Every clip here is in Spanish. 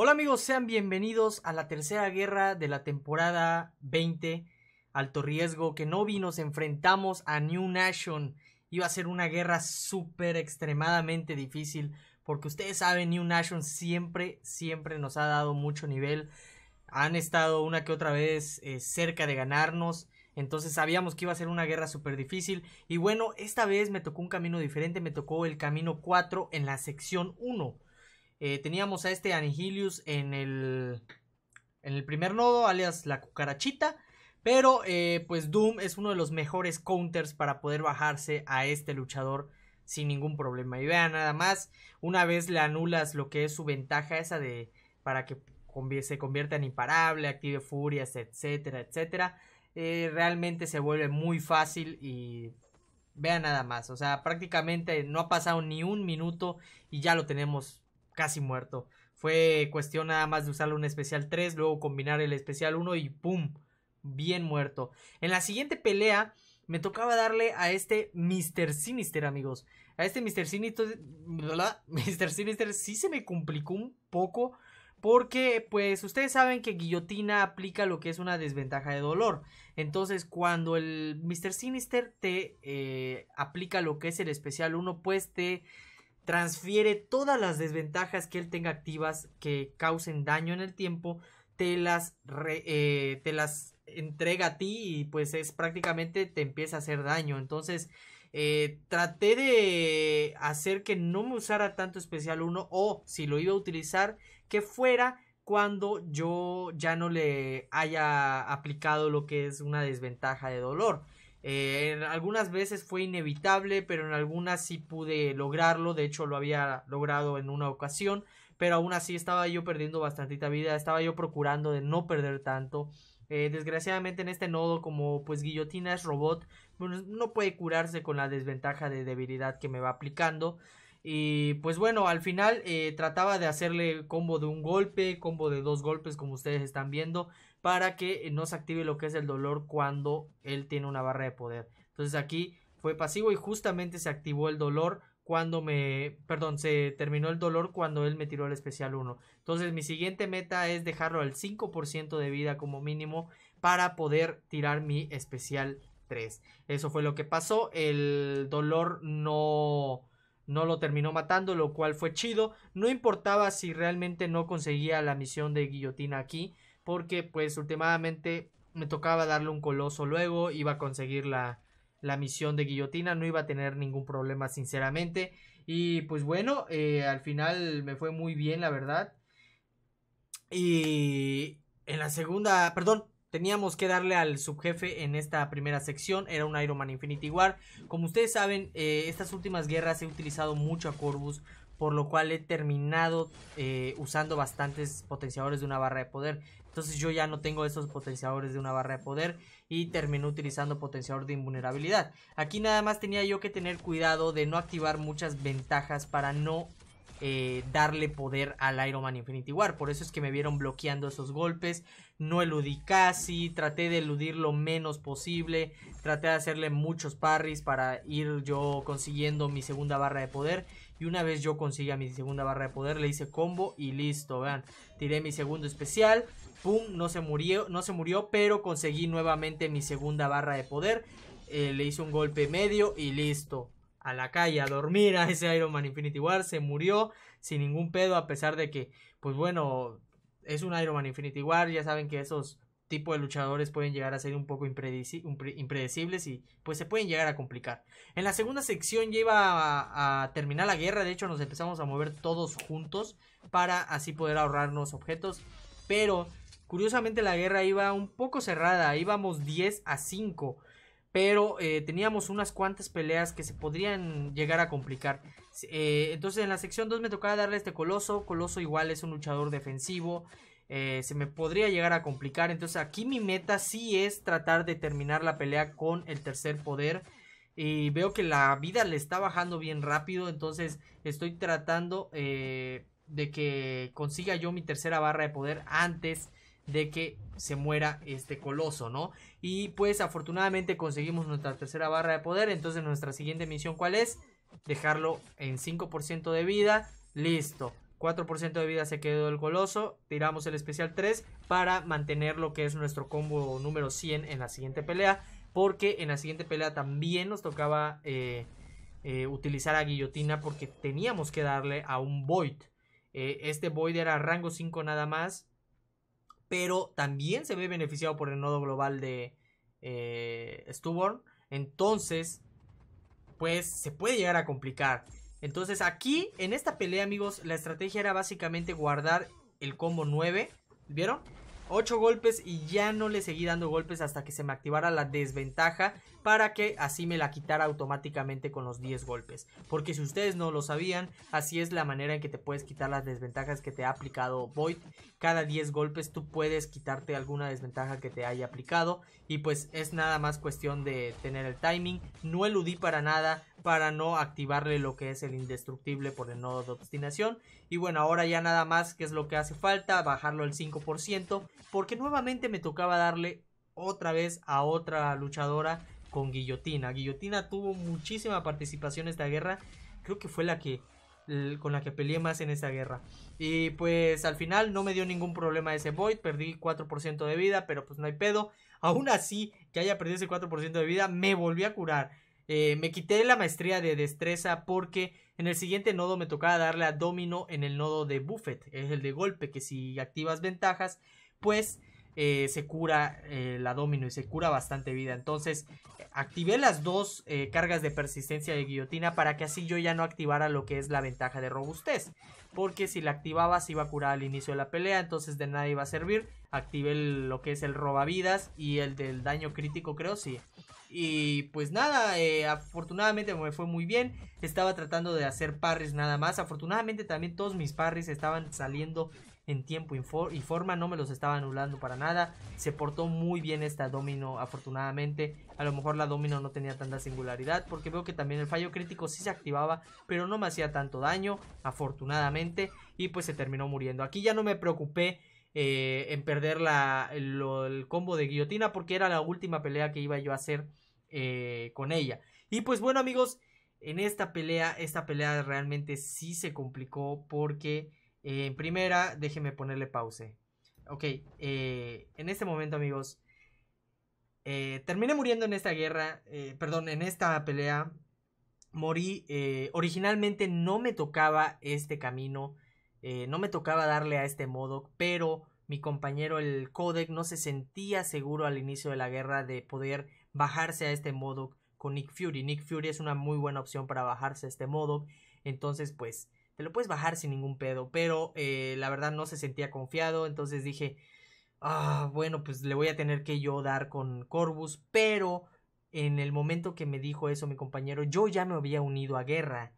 Hola amigos, sean bienvenidos a la tercera guerra de la temporada 20 Alto Riesgo que no vi, nos enfrentamos a New Nation. Iba a ser una guerra súper extremadamente difícil porque ustedes saben, New Nation siempre, siempre nos ha dado mucho nivel. Han estado una que otra vez eh, cerca de ganarnos. Entonces sabíamos que iba a ser una guerra súper difícil. Y bueno, esta vez me tocó un camino diferente. Me tocó el camino 4 en la sección 1. Eh, teníamos a este Anigilius en el, en el primer nodo, alias la cucarachita. Pero eh, pues Doom es uno de los mejores counters para poder bajarse a este luchador sin ningún problema. Y vean nada más, una vez le anulas lo que es su ventaja esa de para que se convierta en imparable, active furias, etcétera, etcétera. Eh, realmente se vuelve muy fácil y vean nada más. O sea, prácticamente no ha pasado ni un minuto y ya lo tenemos casi muerto. Fue cuestión nada más de usarle un especial 3, luego combinar el especial 1 y ¡pum! Bien muerto. En la siguiente pelea me tocaba darle a este Mr. Sinister, amigos. A este Mr. Sinister, ¿verdad? Mr. Sinister sí se me complicó un poco porque pues ustedes saben que guillotina aplica lo que es una desventaja de dolor. Entonces cuando el Mr. Sinister te eh, aplica lo que es el especial 1 pues te transfiere todas las desventajas que él tenga activas que causen daño en el tiempo, te las, eh, te las entrega a ti y pues es prácticamente te empieza a hacer daño. Entonces eh, traté de hacer que no me usara tanto especial 1 o si lo iba a utilizar que fuera cuando yo ya no le haya aplicado lo que es una desventaja de dolor. Eh, algunas veces fue inevitable, pero en algunas sí pude lograrlo. De hecho, lo había logrado en una ocasión. Pero aún así estaba yo perdiendo bastantita vida. Estaba yo procurando de no perder tanto. Eh, desgraciadamente en este nodo, como pues guillotina es robot, no puede curarse con la desventaja de debilidad que me va aplicando. Y pues bueno, al final eh, trataba de hacerle combo de un golpe, combo de dos golpes como ustedes están viendo para que eh, no se active lo que es el dolor cuando él tiene una barra de poder. Entonces aquí fue pasivo y justamente se activó el dolor cuando me, perdón, se terminó el dolor cuando él me tiró el especial 1. Entonces mi siguiente meta es dejarlo al 5% de vida como mínimo para poder tirar mi especial 3. Eso fue lo que pasó. El dolor no no lo terminó matando, lo cual fue chido. No importaba si realmente no conseguía la misión de guillotina aquí, porque pues últimamente me tocaba darle un coloso luego, iba a conseguir la, misión de guillotina, no iba a tener ningún problema sinceramente. Y pues bueno, eh, al final me fue muy bien, la verdad. Y en la segunda, perdón, teníamos que darle al subjefe en esta primera sección, era un Iron Man Infinity War. Como ustedes saben, eh, estas últimas guerras he utilizado mucho a Corvus por lo cual he terminado eh, usando bastantes potenciadores de una barra de poder. Entonces yo ya no tengo esos potenciadores de una barra de poder y terminé utilizando potenciador de invulnerabilidad. Aquí nada más tenía yo que tener cuidado de no activar muchas ventajas para no eh, darle poder al Iron Man Infinity War. Por eso es que me vieron bloqueando esos golpes. No eludí casi, traté de eludir lo menos posible. Traté de hacerle muchos parries para ir yo consiguiendo mi segunda barra de poder. Y una vez yo consiga mi segunda barra de poder, le hice combo y listo, vean. Tiré mi segundo especial, pum, no se murió, no se murió, pero conseguí nuevamente mi segunda barra de poder. Eh, le hice un golpe medio y listo a la calle a dormir a ese Iron Man Infinity War, se murió sin ningún pedo a pesar de que, pues bueno, es un Iron Man Infinity War, ya saben que esos tipos de luchadores pueden llegar a ser un poco impredecibles y pues se pueden llegar a complicar. En la segunda sección ya iba a, a, terminar la guerra, de hecho nos empezamos a mover todos juntos para así poder ahorrarnos objetos, pero curiosamente la guerra iba un poco cerrada, íbamos 10 a 5 pero eh, teníamos unas cuantas peleas que se podrían llegar a complicar. Eh, entonces en la sección 2 me tocaba darle este Coloso, Coloso igual es un luchador defensivo, eh, se me podría llegar a complicar, entonces aquí mi meta sí es tratar de terminar la pelea con el tercer poder. Y veo que la vida le está bajando bien rápido, entonces estoy tratando de que consiga yo mi tercera barra de poder antes de que se muera este coloso, ¿no? Y pues afortunadamente conseguimos nuestra tercera barra de poder, entonces nuestra siguiente misión ¿cuál es? Dejarlo en 5% de vida, listo. 4% de vida se quedó el coloso, tiramos el especial 3 para mantener lo que es nuestro combo número 100 en la siguiente pelea, porque en la siguiente pelea también nos tocaba eh, eh, utilizar a guillotina porque teníamos que darle a un void. Eh, este void era rango 5 nada más, pero también se ve beneficiado por el nodo global de eh, Stuborn. Entonces, pues se puede llegar a complicar. Entonces aquí, en esta pelea, amigos, la estrategia era básicamente guardar el combo 9. ¿Vieron? 8 golpes y ya no le seguí dando golpes hasta que se me activara la desventaja para que así me la quitara automáticamente con los 10 golpes. Porque si ustedes no lo sabían, así es la manera en que te puedes quitar las desventajas que te ha aplicado Void. Cada 10 golpes tú puedes quitarte alguna desventaja que te haya aplicado. Y pues es nada más cuestión de tener el timing. No eludí para nada para no activarle lo que es el indestructible por el nodo de obstinación. Y bueno, ahora ya nada más que es lo que hace falta, bajarlo al 5%, porque nuevamente me tocaba darle otra vez a otra luchadora con Guillotina. Guillotina tuvo muchísima participación en esta guerra. Creo que fue la que con la que peleé más en esta guerra. Y pues al final no me dio ningún problema ese Void, perdí 4% de vida, pero pues no hay pedo. Aún así, que haya perdido ese 4% de vida, me volví a curar. Eh, me quité la maestría de destreza porque en el siguiente nodo me tocaba darle a Domino en el nodo de Buffet, es el de golpe, que si activas ventajas, pues eh, se cura eh, la domino y se cura bastante vida. Entonces activé las dos eh, cargas de persistencia de guillotina para que así yo ya no activara lo que es la ventaja de robustez. Porque si la activaba se iba a curar al inicio de la pelea, entonces de nada iba a servir. Activé lo que es el vidas. y el del daño crítico creo, sí. Y pues nada, afortunadamente me fue muy bien. Estaba tratando de hacer parries nada más. Afortunadamente también todos mis parries estaban saliendo en tiempo y forma, no me los estaba anulando para nada. Se portó muy bien esta domino, afortunadamente. A lo mejor la domino no tenía tanta singularidad, porque veo que también el fallo crítico sí se activaba, pero no me hacía tanto daño, afortunadamente. Y pues se terminó muriendo. Aquí ya no me preocupé eh, en perder el, combo de guillotina, porque era la última pelea que iba yo a hacer eh, con ella. Y pues bueno amigos, en esta pelea, esta pelea realmente sí se complicó porque en primera, déjeme ponerle pause. Ok, eh, en este momento, amigos, eh, terminé muriendo en esta guerra, eh, perdón, en esta pelea. Morí, originalmente no me tocaba este camino, no me tocaba darle a este modo, pero mi compañero el Codec no se sentía seguro al inicio de la guerra de poder bajarse a este modo con Nick Fury. Nick Fury es una muy buena opción para bajarse a este modo. Entonces, pues, te lo puedes bajar sin ningún pedo, pero eh, la verdad no se sentía confiado, entonces dije, ah, bueno, pues le voy a tener que yo dar con Corvus, pero en el momento que me dijo eso mi compañero, yo ya me había unido a guerra.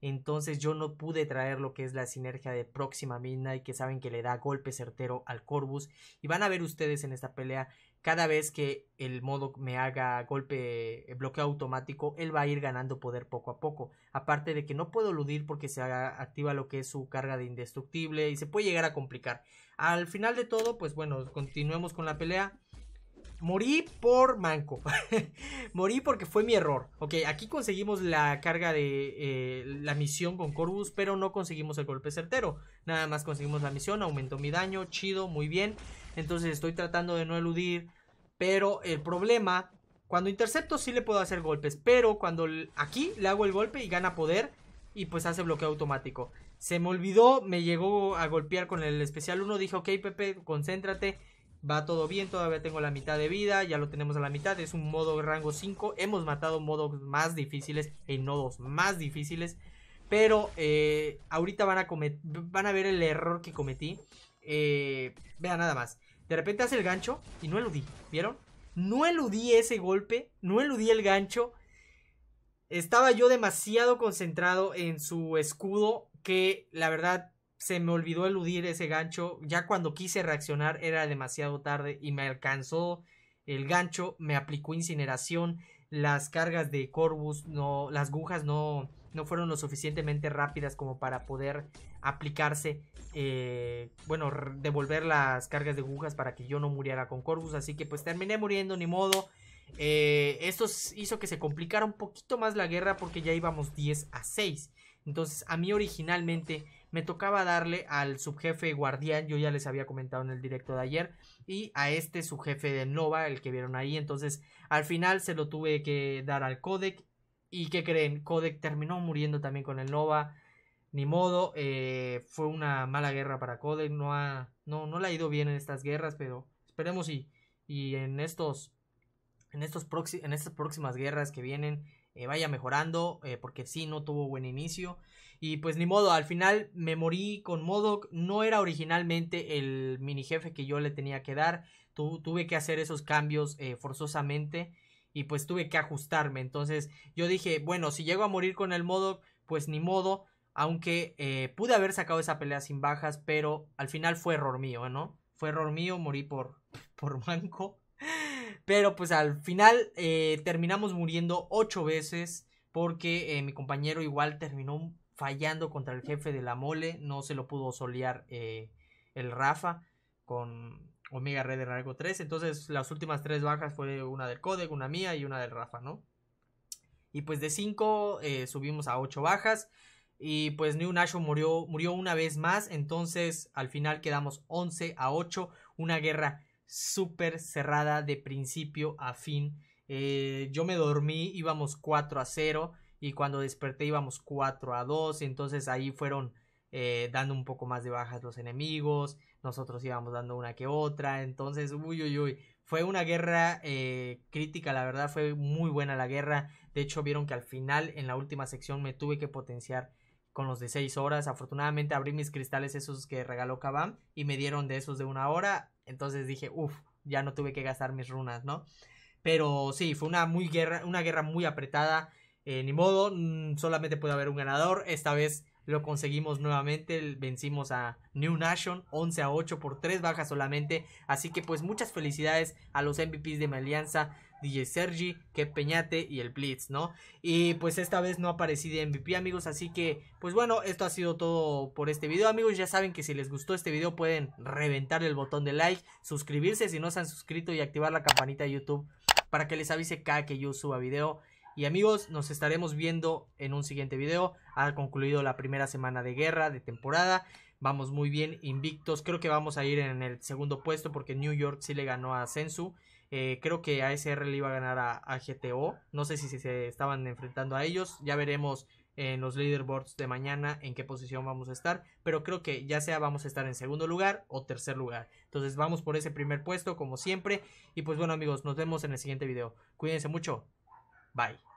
Entonces yo no pude traer lo que es la sinergia de Próxima y que saben que le da golpe certero al Corvus. Y van a ver ustedes en esta pelea cada vez que el modo me haga golpe eh, bloqueo automático, él va a ir ganando poder poco a poco. Aparte de que no puedo eludir porque se activa lo que es su carga de indestructible y se puede llegar a complicar. Al final de todo, pues bueno, continuemos con la pelea. Morí por manco. Morí porque fue mi error. Ok, aquí conseguimos la carga de eh, la misión con Corvus, pero no conseguimos el golpe certero. Nada más conseguimos la misión, aumentó mi daño, chido, muy bien. Entonces estoy tratando de no eludir, pero el problema, cuando intercepto sí le puedo hacer golpes, pero cuando aquí le hago el golpe y gana poder y pues hace bloqueo automático. Se me olvidó, me llegó a golpear con el especial 1, dije ok Pepe, concéntrate, va todo bien, todavía tengo la mitad de vida, ya lo tenemos a la mitad, es un modo rango 5, hemos matado modos más difíciles en nodos más difíciles. Pero eh, ahorita van a, van a ver el error que cometí. Eh, vean nada más. De repente hace el gancho y no eludí. ¿Vieron? No eludí ese golpe. No eludí el gancho. Estaba yo demasiado concentrado en su escudo que la verdad se me olvidó eludir ese gancho. Ya cuando quise reaccionar era demasiado tarde y me alcanzó el gancho. Me aplicó incineración. Las cargas de Corvus, no, las agujas no, no fueron lo suficientemente rápidas como para poder aplicarse, eh, bueno, devolver las cargas de agujas para que yo no muriera con Corvus, así que pues terminé muriendo, ni modo. Eh, esto hizo que se complicara un poquito más la guerra porque ya íbamos 10 a 6. Entonces a mí originalmente me tocaba darle al subjefe guardián, yo ya les había comentado en el directo de ayer, y a este subjefe de Nova, el que vieron ahí. Entonces al final se lo tuve que dar al codec ¿Y qué creen? Codec terminó muriendo también con el Nova. Ni modo, eh, fue una mala guerra para Codec. No, ha, no, no le ha ido bien en estas guerras, pero esperemos y, y en, estos, en, estos en estas próximas guerras que vienen eh, vaya mejorando, eh, porque sí, no tuvo buen inicio. Y pues ni modo, al final me morí con Modoc. No era originalmente el mini jefe que yo le tenía que dar. Tu, tuve que hacer esos cambios forzosamente y pues tuve que ajustarme. Entonces yo dije, bueno, si llego a morir con el modo, pues ni modo. Aunque eh, pude haber sacado esa pelea sin bajas, pero al final fue error mío, ¿no? Fue error mío, morí por, por manco. Pero pues al final eh, terminamos muriendo ocho veces porque eh, mi compañero igual terminó fallando contra el jefe de la mole, no se lo pudo solear el Rafa con, Omega Red de rango 3. Entonces las últimas tres bajas fue una del Codec, una mía y una del Rafa, ¿no? Y pues de 5 eh, subimos a 8 bajas. Y pues New Nation murió, murió una vez más. Entonces al final quedamos 11 a 8. Una guerra súper cerrada de principio a fin. Eh, yo me dormí, íbamos 4 a 0. Y cuando desperté íbamos 4 a 2. Entonces ahí fueron eh, dando un poco más de bajas los enemigos, nosotros íbamos dando una que otra, entonces, uy, uy, uy, fue una guerra eh, crítica, la verdad fue muy buena la guerra, de hecho vieron que al final en la última sección me tuve que potenciar con los de 6 horas, afortunadamente abrí mis cristales esos que regaló Kabam y me dieron de esos de una hora, entonces dije, uff, ya no tuve que gastar mis runas, ¿no? Pero sí, fue una, muy guerra, una guerra muy apretada. Eh, ni modo, mm, solamente puede haber un ganador. Esta vez lo conseguimos nuevamente, vencimos a New Nation 11 a 8 por 3 bajas solamente. Así que pues muchas felicidades a los MVPs de mi alianza, DJ Sergi, que Peñate y el Blitz, ¿no? Y pues esta vez no aparecí de MVP, amigos. Así que, pues bueno, esto ha sido todo por este video, amigos. Ya saben que si les gustó este video pueden reventar el botón de like, suscribirse si no se han suscrito y activar la campanita de YouTube para que les avise cada que yo suba video. Y amigos, nos estaremos viendo en un siguiente video. Ha concluido la primera semana de guerra, de temporada. Vamos muy bien, invictos. Creo que vamos a ir en el segundo puesto porque New York sí le ganó a Sensu. Eh, creo que ASR le iba a ganar a, GTO. No sé si, se estaban enfrentando a ellos. Ya veremos en los leaderboards de mañana en qué posición vamos a estar. Pero creo que ya sea vamos a estar en segundo lugar o tercer lugar. Entonces vamos por ese primer puesto como siempre. Y pues bueno amigos, nos vemos en el siguiente video. Cuídense mucho. Bye.